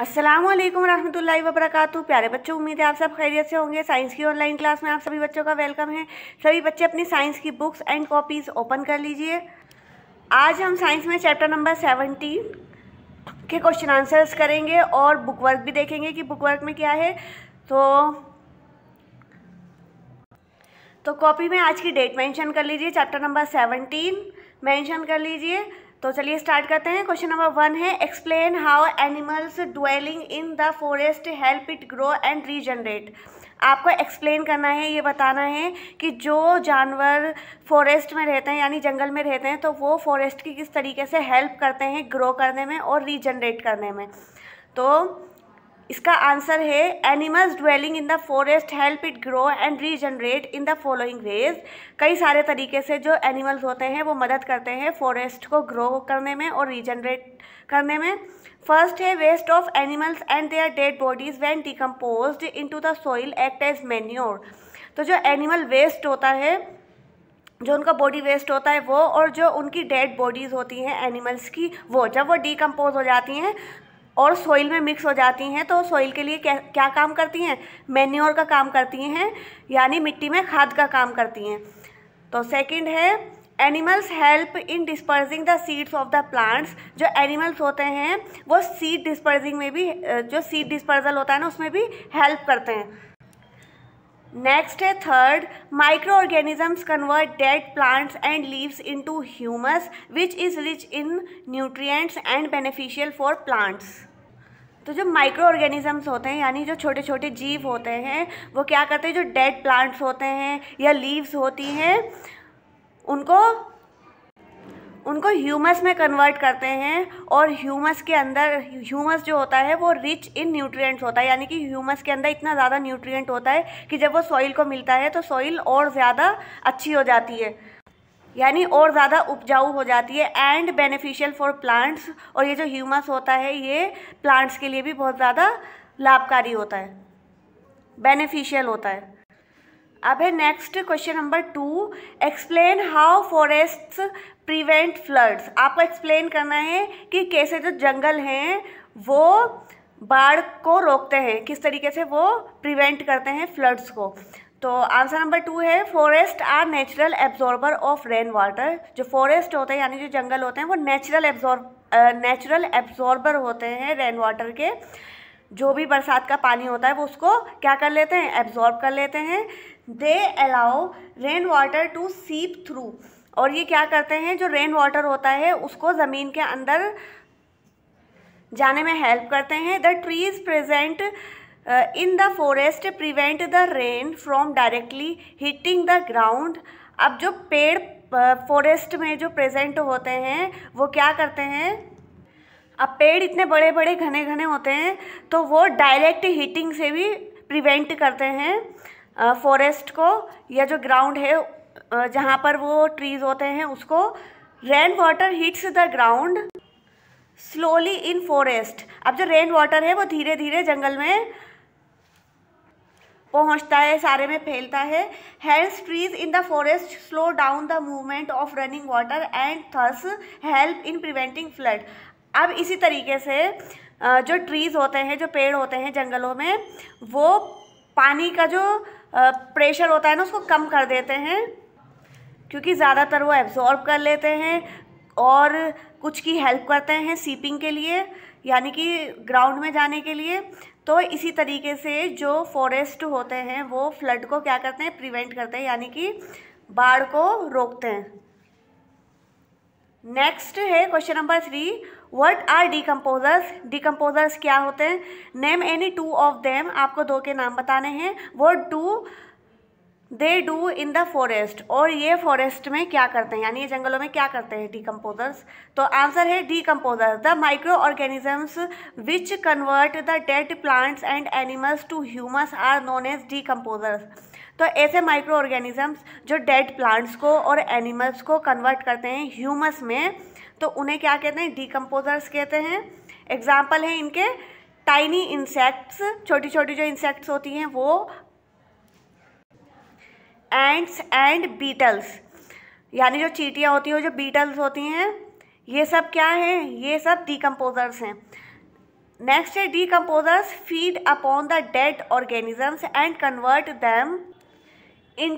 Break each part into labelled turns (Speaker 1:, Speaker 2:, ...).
Speaker 1: असलम वरहमल वबरकू प्यारे बच्चों उम्मीद है आप सब खैरियत से होंगे साइंस की ऑनलाइन क्लास में आप सभी बच्चों का वेलकम है सभी बच्चे अपनी साइंस की बुक्स एंड कॉपीज़ ओपन कर लीजिए आज हम साइंस में चैप्टर नंबर सेवनटीन के क्वेश्चन आंसर्स करेंगे और बुक वर्क भी देखेंगे कि बुक वर्क में क्या है तो तो कॉपी में आज की डेट मेंशन कर लीजिए चैप्टर नंबर सेवनटीन मेंशन कर लीजिए तो चलिए स्टार्ट करते हैं क्वेश्चन नंबर वन है explain how animals dwelling in the forest help it grow and regenerate आपको एक्सप्लेन करना है ये बताना है कि जो जानवर फॉरेस्ट में रहते हैं यानी जंगल में रहते हैं तो वो फॉरेस्ट की किस तरीके से हेल्प करते हैं ग्रो करने में और रीजनरेट करने में तो इसका आंसर है animals dwelling in the forest help it grow and regenerate in the following ways कई सारे तरीके से जो एनिमल्स होते हैं वो मदद करते हैं फॉरेस्ट को ग्रो करने में और रीजनरेट करने में फर्स्ट है waste of animals and their dead bodies when decompose into the soil act as manure तो जो एनिमल वेस्ट होता है जो उनका बॉडी वेस्ट होता है वो और जो उनकी डेड बॉडीज़ होती हैं एनिमल्स की वो जब वो डिकम्पोज हो जाती हैं और सॉइल में मिक्स हो जाती हैं तो सॉइल के लिए क्या क्या काम करती हैं मैन्योर का काम करती हैं यानी मिट्टी में खाद का काम करती हैं तो सेकंड है animals help in dispersing the seeds of the plants जो एनिमल्स होते हैं वो सीड डिस्पर्जिंग में भी जो सीड डिस्पर्जल होता है ना उसमें भी हेल्प करते हैं नेक्स्ट है third micro organisms convert dead plants and leaves into humus which is rich in nutrients and beneficial for plants तो जो माइक्रो ऑर्गेनिज़म्स होते हैं यानी जो छोटे छोटे जीव होते हैं वो क्या करते हैं जो डेड प्लांट्स होते हैं या लीव्स होती हैं उनको उनको ह्यूमस में कन्वर्ट करते हैं और ह्यूमस के अंदर ह्यूमस जो होता है वो रिच इन न्यूट्रिएंट्स होता है यानी कि ह्यूमस के अंदर इतना ज़्यादा न्यूट्रिएंट होता है कि जब वो सॉइल को मिलता है तो सॉइल और ज़्यादा अच्छी हो जाती है यानी और ज़्यादा उपजाऊ हो जाती है एंड बेनिफिशियल फॉर प्लांट्स और ये जो ह्यूमस होता है ये प्लांट्स के लिए भी बहुत ज़्यादा लाभकारी होता है बेनिफिशियल होता है अब है next question number two explain how forests prevent floods आपको एक्सप्लेन करना है कि कैसे जो जंगल हैं वो बाढ़ को रोकते हैं किस तरीके से वो प्रिवेंट करते हैं फ्लड्स को तो आंसर नंबर टू है forest are natural absorber of rain water जो फॉरेस्ट होते हैं यानी जो जंगल होते हैं वो नेचुरल एब्जॉर्ब नेचुरल एब्जॉर्बर होते हैं रेन वाटर के जो भी बरसात का पानी होता है वो उसको क्या कर लेते हैं एब्जॉर्ब कर लेते हैं they allow rain water to seep through और ये क्या करते हैं जो रेन वाटर होता है उसको ज़मीन के अंदर जाने में हेल्प करते हैं the trees present in the forest prevent the rain from directly hitting the ground अब जो पेड़ फॉरेस्ट uh, में जो प्रेजेंट होते हैं वो क्या करते हैं अब पेड़ इतने बड़े बड़े घने घने होते हैं तो वो डायरेक्ट हीटिंग से भी प्रिवेंट करते हैं फॉरेस्ट uh, को या जो ग्राउंड है uh, जहाँ पर वो ट्रीज होते हैं उसको rain water hits the ground slowly in forest अब जो रेन वाटर है वो धीरे धीरे जंगल में पहुंचता है सारे में फैलता है also trees in the forest slow down the movement of running water and thus help in preventing flood अब इसी तरीके से जो ट्रीज़ होते हैं जो पेड़ होते हैं जंगलों में वो पानी का जो प्रेशर होता है ना उसको कम कर देते हैं क्योंकि ज़्यादातर वो एब्जॉर्ब कर लेते हैं और कुछ की हेल्प करते हैं सीपिंग के लिए यानी कि ग्राउंड में जाने के लिए तो इसी तरीके से जो फॉरेस्ट होते हैं वो फ्लड को क्या करते हैं प्रिवेंट करते हैं यानी कि बाढ़ को रोकते हैं नेक्स्ट है question number three what are decomposers decomposers क्या होते हैं name any two of them आपको दो के नाम बताने हैं वो do they do in the forest और ये फॉरेस्ट में क्या करते हैं यानी ये जंगलों में क्या करते हैं डीकम्पोजर्स तो आंसर है decomposers the micro organisms which convert the dead plants and animals to humus are known as decomposers तो ऐसे माइक्रो ऑर्गेनिजम्स जो डेड प्लांट्स को और एनिमल्स को कन्वर्ट करते हैं ह्यूमस में तो उन्हें क्या कहते हैं डीकम्पोजर्स कहते हैं एग्जाम्पल हैं इनके टाइनी इंसेक्ट्स छोटी छोटी जो इंसेक्ट्स होती हैं वो एंट्स एंड बीटल्स यानी जो चीटियाँ होती हैं जो बीटल्स होती हैं ये सब क्या हैं ये सब डीकम्पोजर्स हैं नेक्स्ट है decomposers feed upon the dead organisms and convert them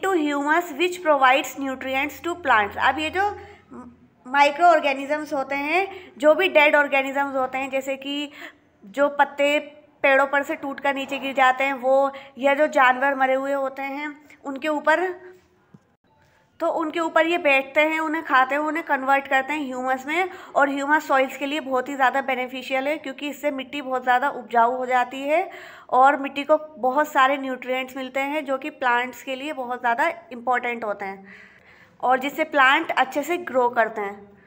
Speaker 1: to humus which provides nutrients to plants अब ये जो माइक्रो ऑर्गेनिजम्स होते हैं जो भी डेड ऑर्गेनिजम्स होते हैं जैसे कि जो पत्ते पेड़ों पर से टूट कर नीचे गिर जाते हैं वो या जो जानवर मरे हुए होते हैं उनके ऊपर तो उनके ऊपर ये बैठते हैं उन्हें खाते हैं उन्हें कन्वर्ट करते हैं ह्यूमस में और ह्यूमस सॉइल्स के लिए बहुत ही ज़्यादा बेनिफिशियल है क्योंकि इससे मिट्टी बहुत ज़्यादा उपजाऊ हो जाती है और मिट्टी को बहुत सारे न्यूट्रिएंट्स मिलते हैं जो कि प्लांट्स के लिए बहुत ज़्यादा इम्पॉर्टेंट होते हैं और जिससे प्लांट अच्छे से ग्रो करते हैं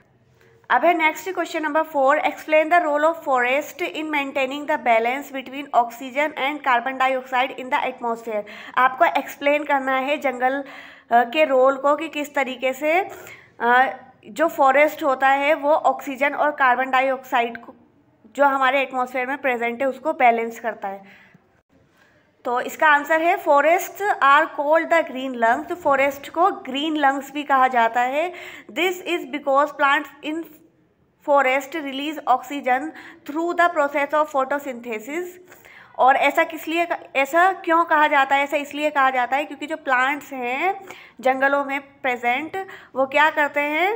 Speaker 1: अब है next question number four explain the role of forest in maintaining the balance between oxygen and carbon dioxide in the atmosphere आपको एक्सप्लेन करना है जंगल के रोल को कि किस तरीके से जो फॉरेस्ट होता है वो ऑक्सीजन और कार्बन डाइऑक्साइड को जो हमारे एटमोसफेयर में प्रेजेंट है उसको बैलेंस करता है तो इसका आंसर है forest are called the green lungs forest को ग्रीन लंग्स भी कहा जाता है this is because plants in forest release oxygen through the process of photosynthesis और ऐसा किस लिए ऐसा क्यों कहा जाता है ऐसा इसलिए कहा जाता है क्योंकि जो प्लांट्स हैं जंगलों में प्रेजेंट वो क्या करते हैं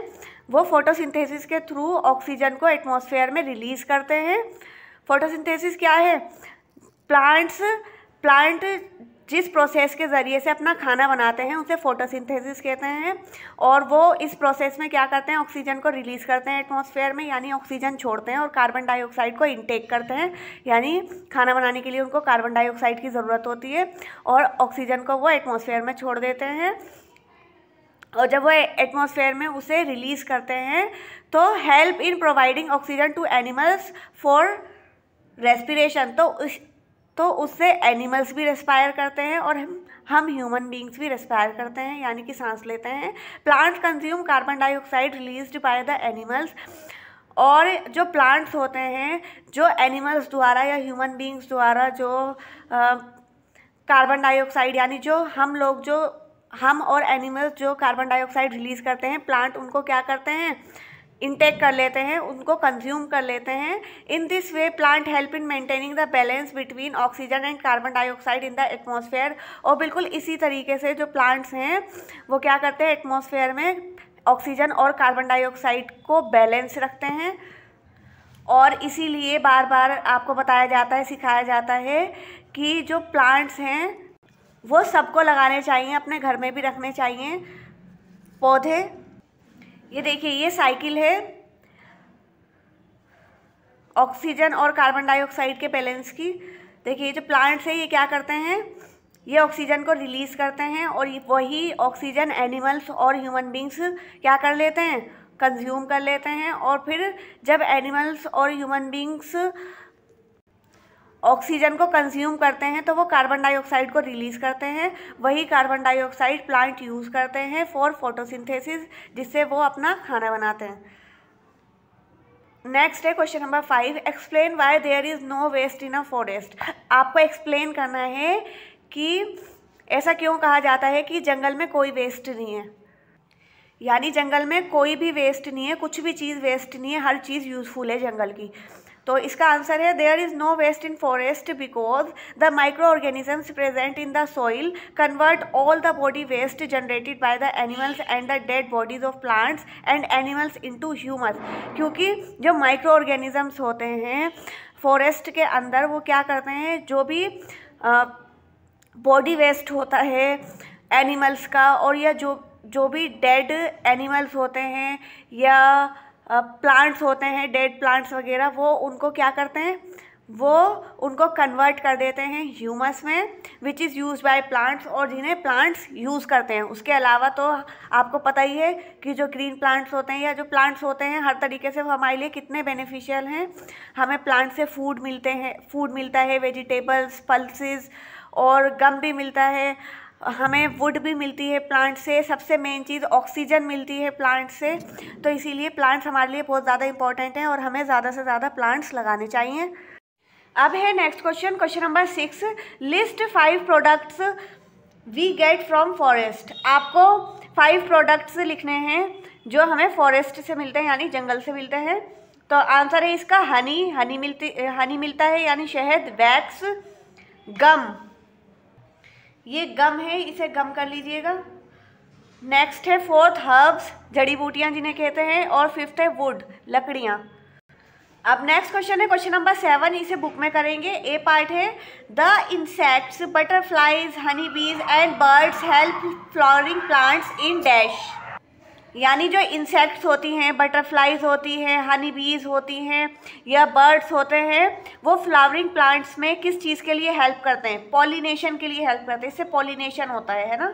Speaker 1: वो फोटोसिंथेसिस के थ्रू ऑक्सीजन को एटमॉस्फेयर में रिलीज़ करते हैं फोटोसिंथेसिस क्या है प्लांट्स प्लांट जिस प्रोसेस के ज़रिए से अपना खाना बनाते हैं उसे फोटोसिंथेसिस कहते हैं और वो इस प्रोसेस में क्या करते हैं ऑक्सीजन को रिलीज़ करते हैं एटमॉस्फेयर में यानी ऑक्सीजन छोड़ते हैं और कार्बन डाइऑक्साइड को इनटेक करते हैं यानी खाना बनाने के लिए उनको कार्बन डाइऑक्साइड की ज़रूरत होती है और ऑक्सीजन को वो एटमॉस्फेयर में छोड़ देते हैं और जब वो एटमॉस्फेयर में उसे रिलीज़ करते हैं तो help in providing oxygen to animals for respiration तो तो उससे एनिमल्स भी रेस्पायर करते हैं और हम हम ह्यूमन बींग्स भी रेस्पायर करते हैं यानी कि सांस लेते हैं plant consume carbon dioxide release by the animals और जो प्लांट्स होते हैं जो एनिमल्स द्वारा या ह्यूमन बींग्स द्वारा जो कार्बन डाइऑक्साइड यानी जो हम लोग जो हम और एनिमल्स जो कार्बन डाइऑक्साइड रिलीज़ करते हैं प्लांट उनको क्या करते हैं इंटेक कर लेते हैं उनको कंज्यूम कर लेते हैं in this way plant help in maintaining the balance between oxygen and carbon dioxide in the atmosphere और बिल्कुल इसी तरीके से जो प्लांट्स हैं वो क्या करते हैं एटमॉस्फेयर में ऑक्सीजन और कार्बन डाइऑक्साइड को बैलेंस रखते हैं और इसीलिए बार बार आपको बताया जाता है सिखाया जाता है कि जो प्लांट्स हैं वो सबको लगाने चाहिए अपने घर में भी रखने चाहिए पौधे ये देखिए ये साइकिल है ऑक्सीजन और कार्बन डाइऑक्साइड के बैलेंस की देखिए जो प्लांट्स है ये क्या करते हैं ये ऑक्सीजन को रिलीज़ करते हैं और वही ऑक्सीजन एनिमल्स और ह्यूमन बींग्स क्या कर लेते हैं कंज्यूम कर लेते हैं और फिर जब एनिमल्स और ह्यूमन बींग्स ऑक्सीजन को कंज्यूम करते हैं तो वो कार्बन डाइऑक्साइड को रिलीज़ करते हैं वही कार्बन डाइऑक्साइड प्लांट यूज़ करते हैं फॉर फोटोसिंथेसिस जिससे वो अपना खाना बनाते हैं नेक्स्ट है question number five explain why there is no waste in a forest आपको एक्सप्लेन करना है कि ऐसा क्यों कहा जाता है कि जंगल में कोई वेस्ट नहीं है यानी जंगल में कोई भी वेस्ट नहीं है कुछ भी चीज़ वेस्ट नहीं है हर चीज़ यूज़फुल है जंगल की तो इसका आंसर है there is no waste in forest because the micro organisms present in the soil convert all the body waste generated by the animals and the dead bodies of plants and animals into humus क्योंकि जो micro organisms होते हैं forest के अंदर वो क्या करते हैं जो भी बॉडी वेस्ट होता है एनिमल्स का और या जो जो भी डेड एनिमल्स होते हैं या प्लांट्स होते हैं डेड प्लांट्स वगैरह वो उनको क्या करते हैं वो उनको कन्वर्ट कर देते हैं ह्यूमस में which is use by plants और जिन्हें प्लांट्स यूज़ करते हैं उसके अलावा तो आपको पता ही है कि जो ग्रीन प्लांट्स होते हैं या जो प्लांट्स होते हैं हर तरीके से वो हमारे लिए कितने बेनिफिशियल हैं हमें प्लांट से फूड मिलते हैं फूड मिलता है वेजिटेबल्स पल्सिस और गम भी मिलता है हमें वुड भी मिलती है प्लांट से सबसे मेन चीज़ ऑक्सीजन मिलती है प्लांट से तो इसीलिए प्लांट्स हमारे लिए बहुत ज़्यादा इंपॉर्टेंट हैं और हमें ज़्यादा से ज़्यादा प्लांट्स लगाने चाहिए अब है next question question number six list five products we get from forest आपको फाइव प्रोडक्ट्स लिखने हैं जो हमें फॉरेस्ट से मिलते हैं यानी जंगल से मिलते हैं तो आंसर है इसका हनी हनी मिलती हनी मिलता है यानी शहद वैक्स गम ये गम है इसे गम कर लीजिएगा नेक्स्ट है फोर्थ हर्ब्स जड़ी बूटियाँ जिन्हें कहते हैं और फिफ्थ है वुड लकड़ियाँ अब नेक्स्ट क्वेश्चन है क्वेश्चन नंबर सेवन इसे बुक में करेंगे ए पार्ट है the insects butterflies honey bees and birds help flowering plants in dash यानी जो इंसेक्ट्स होती हैं बटरफ्लाइज होती हैं हनी बीज होती हैं या बर्ड्स होते हैं वो फ्लावरिंग प्लांट्स में किस चीज़ के लिए हेल्प करते हैं पॉलिनेशन के लिए हेल्प करते हैं इससे पॉलिनेशन होता है है ना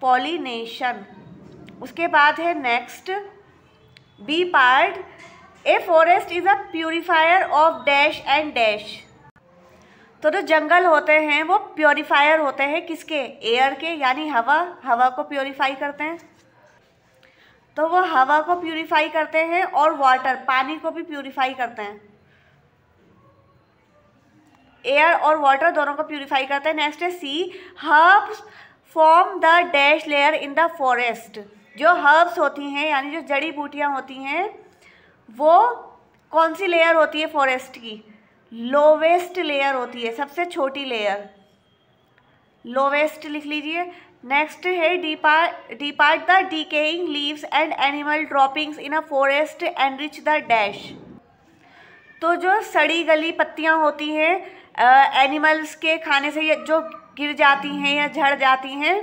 Speaker 1: पॉलिनेशन उसके बाद है next B part A forest is a purifier of dash and dash तो जो जंगल होते हैं वो प्योरीफायर होते हैं किसके एयर के यानी हवा हवा को प्योरीफाई करते हैं तो वो हवा को प्योरीफाई करते हैं और वाटर पानी को भी प्योरीफाई करते हैं एयर और वाटर दोनों को प्योरीफाई करते हैं नेक्स्ट है C herbs form the dash layer in the forest जो हर्ब्स होती हैं यानी जो जड़ी बूटियाँ होती हैं वो कौन सी लेयर होती है फॉरेस्ट की लोवेस्ट लेयर होती है सबसे छोटी लेयर लोवेस्ट लिख लीजिए नेक्स्ट है D part D part the decaying leaves and animal droppings in a forest and rich the dash तो जो सड़ी गली पत्तियां होती हैं एनिमल्स के खाने से जो गिर जाती हैं या झड़ जाती हैं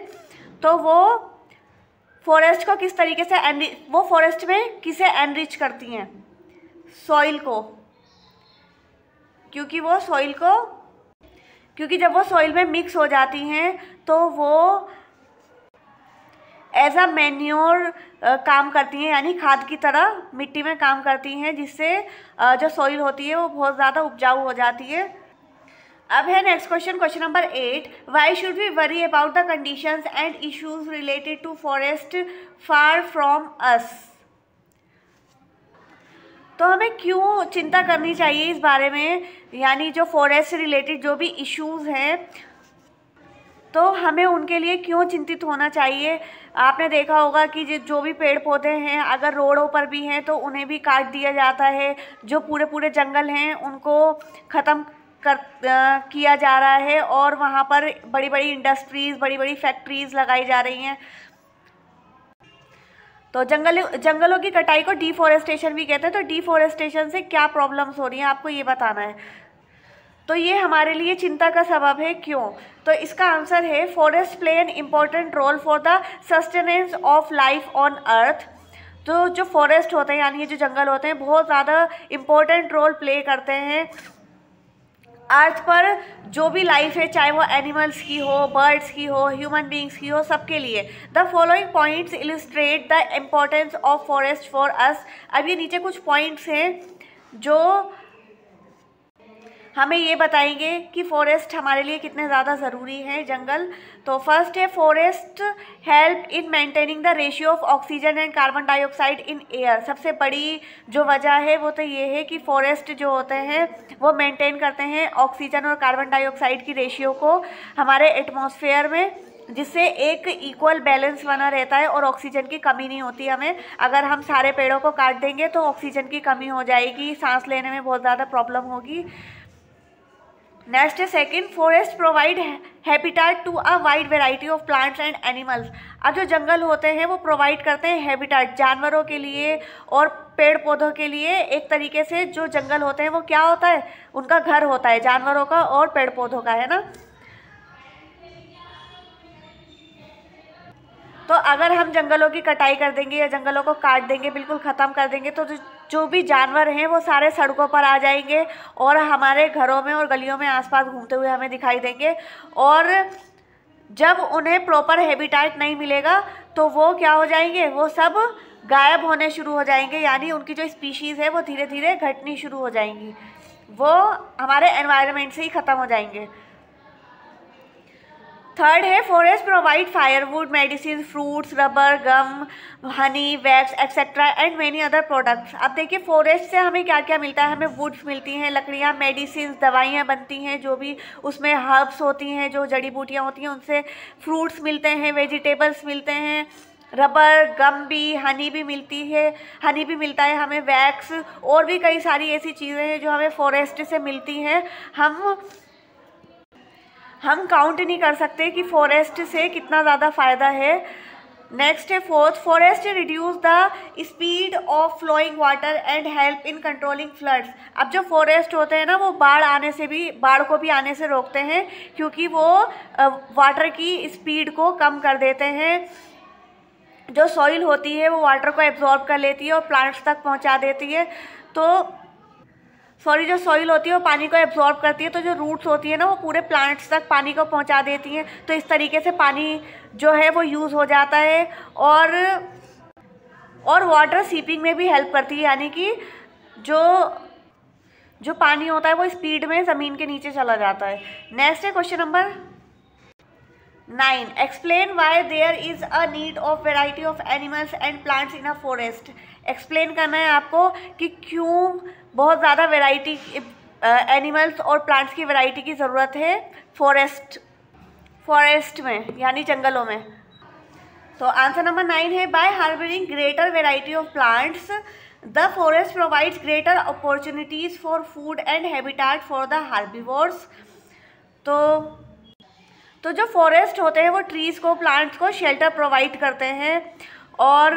Speaker 1: तो वो फॉरेस्ट को किस तरीके से वो फॉरेस्ट में किसे एनरिच करती हैं सॉइल को क्योंकि वो सॉइल को क्योंकि जब वो सॉइल में मिक्स हो जाती हैं तो वो एज अ मैन्योर काम करती हैं यानी खाद की तरह मिट्टी में काम करती हैं जिससे जो सॉइल होती है वो बहुत ज़्यादा उपजाऊ हो जाती है अब है next question question number eight why should we worry about the conditions and issues related to forest far from us तो हमें क्यों चिंता करनी चाहिए इस बारे में यानी जो फॉरेस्ट से रिलेटेड जो भी इश्यूज़ हैं तो हमें उनके लिए क्यों चिंतित होना चाहिए आपने देखा होगा कि जो भी पेड़ पौधे हैं अगर रोडों पर भी हैं तो उन्हें भी काट दिया जाता है जो पूरे पूरे जंगल हैं उनको ख़त्म कर आ, किया जा रहा है और वहाँ पर बड़ी बड़ी इंडस्ट्रीज़ बड़ी बड़ी फैक्ट्रीज़ लगाई जा रही हैं तो जंगल जंगलों की कटाई को डिफॉरेस्टेशन भी कहते हैं तो डिफॉरेस्टेशन से क्या प्रॉब्लम्स हो रही हैं आपको ये बताना है तो ये हमारे लिए चिंता का सबब है क्यों तो इसका आंसर है forest play an important role for the sustenance of life on earth तो जो फॉरेस्ट होते हैं यानी जो जंगल होते हैं बहुत ज़्यादा इम्पोर्टेंट रोल प्ले करते हैं अर्थ पर जो भी लाइफ है चाहे वो एनिमल्स की हो बर्ड्स की हो ह्यूमन बींग्स की हो सबके लिए the following points illustrate the importance of forest for us अब ये नीचे कुछ पॉइंट्स हैं जो हमें ये बताएंगे कि फॉरेस्ट हमारे लिए कितने ज़्यादा ज़रूरी हैं जंगल तो फर्स्ट है forest help in maintaining the ratio of oxygen and carbon dioxide in air सबसे बड़ी जो वजह है वो तो ये है कि फॉरेस्ट जो होते हैं वो मेंटेन करते हैं ऑक्सीजन और कार्बन डाइऑक्साइड की रेशियो को हमारे एटमोसफेयर में जिससे एक इक्वल बैलेंस बना रहता है और ऑक्सीजन की कमी नहीं होती हमें अगर हम सारे पेड़ों को काट देंगे तो ऑक्सीजन की कमी हो जाएगी सांस लेने में बहुत ज़्यादा प्रॉब्लम होगी next second forest provide habitat to a wide variety of plants and animals अब जो जंगल होते हैं वो प्रोवाइड करते हैं हैबिटाट जानवरों के लिए और पेड़ पौधों के लिए एक तरीके से जो जंगल होते हैं वो क्या होता है उनका घर होता है जानवरों का और पेड़ पौधों का है ना तो अगर हम जंगलों की कटाई कर देंगे या जंगलों को काट देंगे बिल्कुल ख़त्म कर देंगे तो जो भी जानवर हैं वो सारे सड़कों पर आ जाएंगे और हमारे घरों में और गलियों में आसपास घूमते हुए हमें दिखाई देंगे और जब उन्हें प्रॉपर हैबिटाइट नहीं मिलेगा तो वो क्या हो जाएंगे वो सब गायब होने शुरू हो जाएंगे यानी उनकी जो स्पीशीज़ है वो धीरे धीरे घटनी शुरू हो जाएंगी वो हमारे एनवायरनमेंट से ही ख़त्म हो जाएंगे थर्ड है forest provide firewood medicine fruits rubber gum honey wax etcetera and many other products अब देखिए फॉरेस्ट से हमें क्या क्या मिलता है हमें वुड्स मिलती हैं लकड़ियाँ मेडिसिन दवाइयाँ बनती हैं जो भी उसमें हर्ब्स होती हैं जो जड़ी बूटियाँ होती हैं उनसे फ्रूट्स मिलते हैं वेजिटेबल्स मिलते हैं रबर गम भी हनी भी मिलती है हनी भी मिलता है हमें वैक्स और भी कई सारी ऐसी चीज़ें हैं जो हमें फॉरेस्ट से मिलती हैं हम हम काउंट नहीं कर सकते कि फॉरेस्ट से कितना ज़्यादा फ़ायदा है नेक्स्ट है fourth forest reduce the speed of flowing water and help in controlling floods अब जो फॉरेस्ट होते हैं ना वो बाढ़ आने से भी बाढ़ को भी आने से रोकते हैं क्योंकि वो वाटर की स्पीड को कम कर देते हैं जो सॉइल होती है वो वाटर को एब्जॉर्ब कर लेती है और प्लांट्स तक पहुंचा देती है तो सॉरी जो सॉइल होती है वो पानी को एब्जॉर्ब करती है तो जो रूट्स होती है ना वो पूरे प्लांट्स तक पानी को पहुंचा देती हैं तो इस तरीके से पानी जो है वो यूज़ हो जाता है और और वाटर सीपिंग में भी हेल्प करती है यानी कि जो जो पानी होता है वो स्पीड में ज़मीन के नीचे चला जाता है नेक्स्ट है question number nine explain why there is a need of variety of animals and plants in a forest explain करना है आपको कि क्यों बहुत ज़्यादा वैरायटी एनिमल्स और प्लांट्स की वैरायटी की ज़रूरत है फॉरेस्ट फॉरेस्ट में यानी जंगलों में तो आंसर नंबर नाइन है by harbouring greater variety of plants the forest provides greater opportunities for food and habitat for the herbivores तो तो जो फॉरेस्ट होते हैं वो ट्रीज़ को प्लांट्स को शेल्टर प्रोवाइड करते हैं और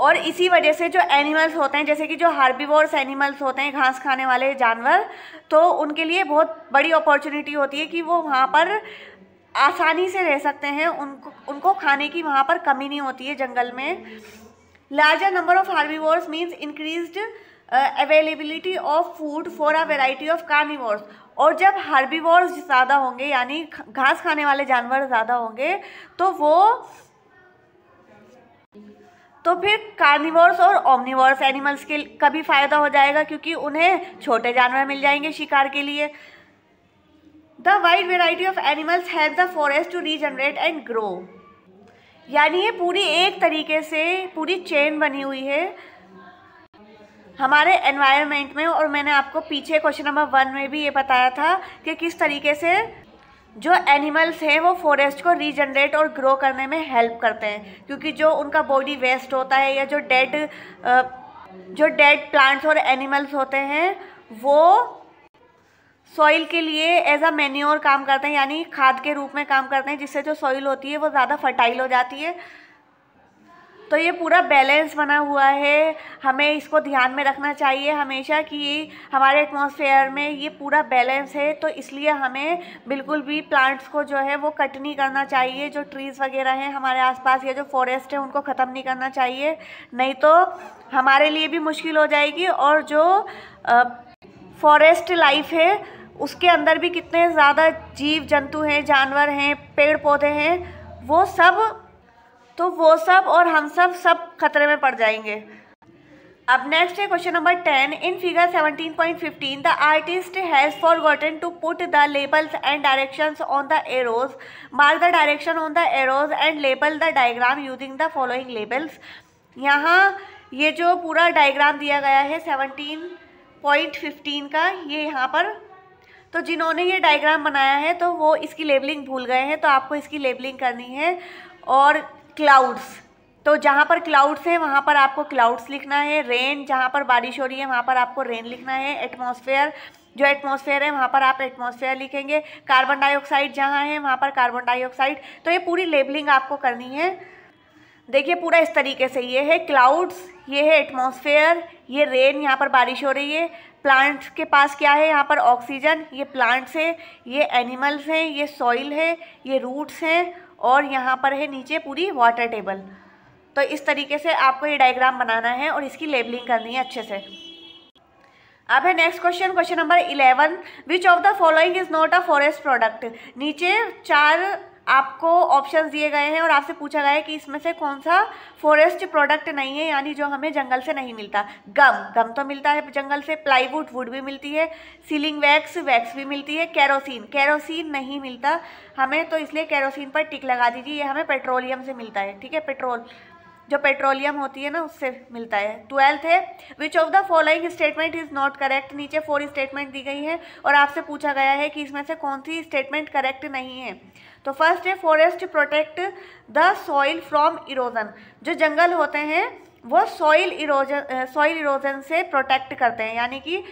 Speaker 1: और इसी वजह से जो एनिमल्स होते हैं जैसे कि जो हार्बीवोर्स एनिमल्स होते हैं घास खाने वाले जानवर तो उनके लिए बहुत बड़ी अपॉर्चुनिटी होती है कि वो वहाँ पर आसानी से रह सकते हैं उनको उनको खाने की वहाँ पर कमी नहीं होती है जंगल में larger number of herbivores means increase availability of food for a variety of carnivores और जब हार्बीवोर्स ज़्यादा होंगे यानी घास खाने वाले जानवर ज़्यादा होंगे तो वो तो फिर कार्निवर्स और ओमनिवर्स एनिमल्स के का भी फ़ायदा हो जाएगा क्योंकि उन्हें छोटे जानवर मिल जाएंगे शिकार के लिए the wide variety of animals help the forest to regenerate and grow यानी ये पूरी एक तरीके से पूरी चेन बनी हुई है हमारे एनवायरनमेंट में और मैंने आपको पीछे क्वेश्चन नंबर वन में भी ये बताया था कि किस तरीके से जो एनिमल्स हैं वो फॉरेस्ट को रीजनरेट और ग्रो करने में हेल्प करते हैं क्योंकि जो उनका बॉडी वेस्ट होता है या जो डेड जो डेड प्लांट्स और एनिमल्स होते हैं वो सॉइल के लिए एज अ मेन्योर काम करते हैं यानी खाद के रूप में काम करते हैं जिससे जो सॉइल होती है वो ज़्यादा फर्टाइल हो जाती है तो ये पूरा बैलेंस बना हुआ है हमें इसको ध्यान में रखना चाहिए हमेशा कि हमारे एटमॉस्फेयर में ये पूरा बैलेंस है तो इसलिए हमें बिल्कुल भी प्लांट्स को जो है वो कट नहीं करना चाहिए जो ट्रीज़ वगैरह हैं हमारे आसपास या जो फॉरेस्ट है उनको ख़त्म नहीं करना चाहिए नहीं तो हमारे लिए भी मुश्किल हो जाएगी और जो फॉरेस्ट लाइफ है उसके अंदर भी कितने ज़्यादा जीव जंतु हैं जानवर हैं पेड़ पौधे हैं वो सब तो वो सब और हम सब सब खतरे में पड़ जाएंगे अब नेक्स्ट है question number ten in figure seventeen point fifteen the artist has forgotten to put the labels and directions on the arrows mark the direction on the arrows and label the diagram using the following labels यहाँ ये जो पूरा diagram दिया गया है seventeen point fifteen का ये यहाँ पर तो जिन्होंने ये डायग्राम बनाया है तो वो इसकी लेबलिंग भूल गए हैं तो आपको इसकी लेबलिंग करनी है और क्लाउड्स तो जहाँ पर क्लाउड्स है वहाँ पर आपको क्लाउड्स लिखना है रेन जहाँ पर बारिश हो रही है वहाँ पर आपको रेन लिखना है एटमॉस्फेयर जो एटमॉस्फेयर है वहाँ पर आप एटमॉस्फेयर लिखेंगे कार्बन डाइऑक्साइड जहाँ है वहाँ पर कार्बन डाइऑक्साइड तो ये पूरी लेबलिंग आपको करनी है देखिए पूरा इस तरीके से ये है क्लाउड्स ये है एटमॉस्फेयर ये रेन यहाँ पर बारिश हो रही है प्लांट्स के पास क्या है यहाँ पर ऑक्सीजन ये प्लांट्स है ये एनिमल्स हैं ये सॉइल है ये रूट्स हैं और यहाँ पर है नीचे पूरी वाटर टेबल तो इस तरीके से आपको ये डायग्राम बनाना है और इसकी लेबलिंग करनी है अच्छे से अब है next question question number eleven which of the following is not a forest product नीचे चार आपको ऑप्शंस दिए गए हैं और आपसे पूछा गया है कि इसमें से कौन सा फॉरेस्ट प्रोडक्ट नहीं है यानी जो हमें जंगल से नहीं मिलता गम गम तो मिलता है जंगल से प्लाईवुड वुड भी मिलती है सीलिंग वैक्स वैक्स भी मिलती है कैरोसिन कैरोसिन नहीं मिलता हमें तो इसलिए कैरोसिन पर टिक लगा दीजिए ये हमें पेट्रोलियम से मिलता है ठीक है पेट्रोल जो पेट्रोलियम होती है ना उससे मिलता है ट्वेल्थ है which of the following statement is not correct नीचे फोर स्टेटमेंट दी गई है और आपसे पूछा गया है कि इसमें से कौन सी स्टेटमेंट करेक्ट नहीं है तो फर्स्ट है forest protect the soil from erosion जो जंगल होते हैं वो सॉइल इरोजन सॉइल इरोजन से प्रोटेक्ट करते हैं यानी कि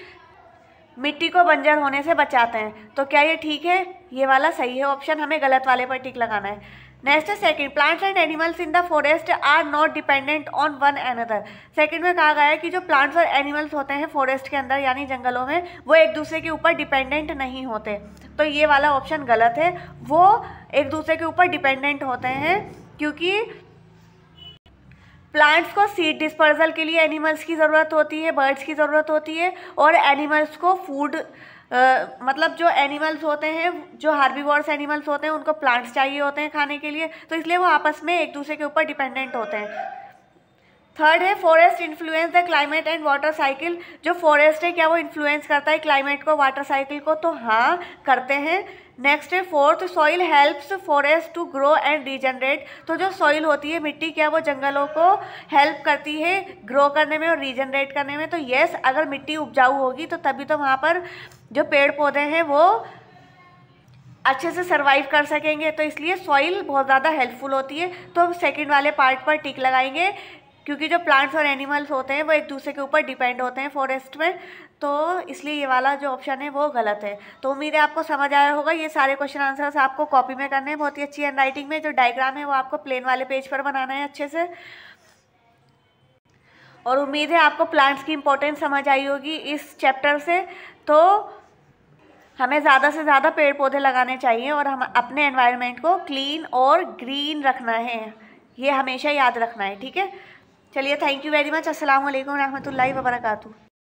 Speaker 1: मिट्टी को बंजर होने से बचाते हैं तो क्या ये ठीक है ये वाला सही है ऑप्शन हमें गलत वाले पर टिक लगाना है नेक्स्ट है second plants and animals in the forest are not dependent on one another second में कहा गया है कि जो प्लांट्स और एनिमल्स होते हैं फॉरेस्ट के अंदर यानी जंगलों में वो एक दूसरे के ऊपर डिपेंडेंट नहीं होते तो ये वाला ऑप्शन गलत है वो एक दूसरे के ऊपर डिपेंडेंट होते हैं क्योंकि प्लांट्स को सीड डिस्पर्जल के लिए एनिमल्स की ज़रूरत होती है बर्ड्स की ज़रूरत होती है और एनिमल्स को फूड आ, मतलब जो एनिमल्स होते हैं जो हार्बीवॉर्स एनिमल्स होते हैं उनको प्लांट्स चाहिए होते हैं खाने के लिए तो इसलिए वो आपस में एक दूसरे के ऊपर डिपेंडेंट होते हैं थर्ड है forest influence the climate and water cycle जो फॉरेस्ट है क्या वो इन्फ्लुएंस करता है क्लाइमेट को वाटर साइकिल को तो हाँ करते हैं नेक्स्ट है fourth soil helps forest to grow and regenerate तो जो सॉइल होती है मिट्टी क्या वो जंगलों को हेल्प करती है ग्रो करने में और रीजनरेट करने में तो येस अगर मिट्टी उपजाऊ होगी तो तभी तो वहाँ पर जो पेड़ पौधे हैं वो अच्छे से सरवाइव कर सकेंगे तो इसलिए सॉइल बहुत ज़्यादा हेल्पफुल होती है तो हम सेकेंड वाले पार्ट पर टिक लगाएंगे क्योंकि जो प्लांट्स और एनिमल्स होते हैं वो एक दूसरे के ऊपर डिपेंड होते हैं फॉरेस्ट में तो इसलिए ये वाला जो ऑप्शन है वो गलत है तो उम्मीद है आपको समझ आया होगा ये सारे क्वेश्चन आंसर्स आपको कॉपी में करने हैं बहुत ही अच्छी हैंड राइटिंग में जो डायग्राम है वो आपको प्लेन वाले पेज पर बनाना है अच्छे से और उम्मीद है आपको प्लांट्स की इंपॉर्टेंस समझ आई होगी इस चैप्टर से तो हमें ज़्यादा से ज़्यादा पेड़ पौधे लगाने चाहिए और हम अपने एनवायरनमेंट को क्लीन और ग्रीन रखना है ये हमेशा याद रखना है ठीक है चलिए थैंक यू वेरी मच असल वरहमल वर्का